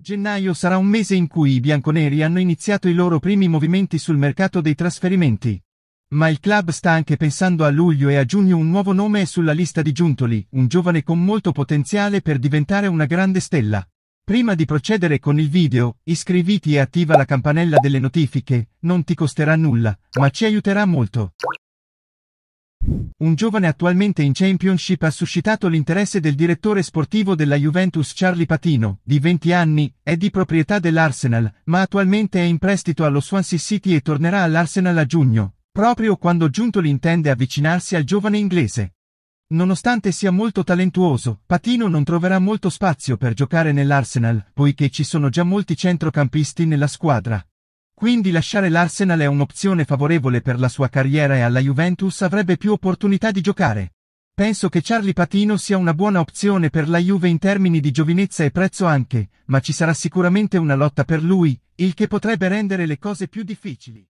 Gennaio sarà un mese in cui i bianconeri hanno iniziato i loro primi movimenti sul mercato dei trasferimenti. Ma il club sta anche pensando a luglio e a giugno un nuovo nome è sulla lista di Giuntoli, un giovane con molto potenziale per diventare una grande stella. Prima di procedere con il video, iscriviti e attiva la campanella delle notifiche, non ti costerà nulla, ma ci aiuterà molto. Un giovane attualmente in Championship ha suscitato l'interesse del direttore sportivo della Juventus Charlie Patino, di 20 anni, è di proprietà dell'Arsenal, ma attualmente è in prestito allo Swansea City e tornerà all'Arsenal a giugno, proprio quando Giuntoli intende avvicinarsi al giovane inglese. Nonostante sia molto talentuoso, Patino non troverà molto spazio per giocare nell'Arsenal, poiché ci sono già molti centrocampisti nella squadra. Quindi lasciare l'Arsenal è un'opzione favorevole per la sua carriera e alla Juventus avrebbe più opportunità di giocare. Penso che Charlie Patino sia una buona opzione per la Juve in termini di giovinezza e prezzo anche, ma ci sarà sicuramente una lotta per lui, il che potrebbe rendere le cose più difficili.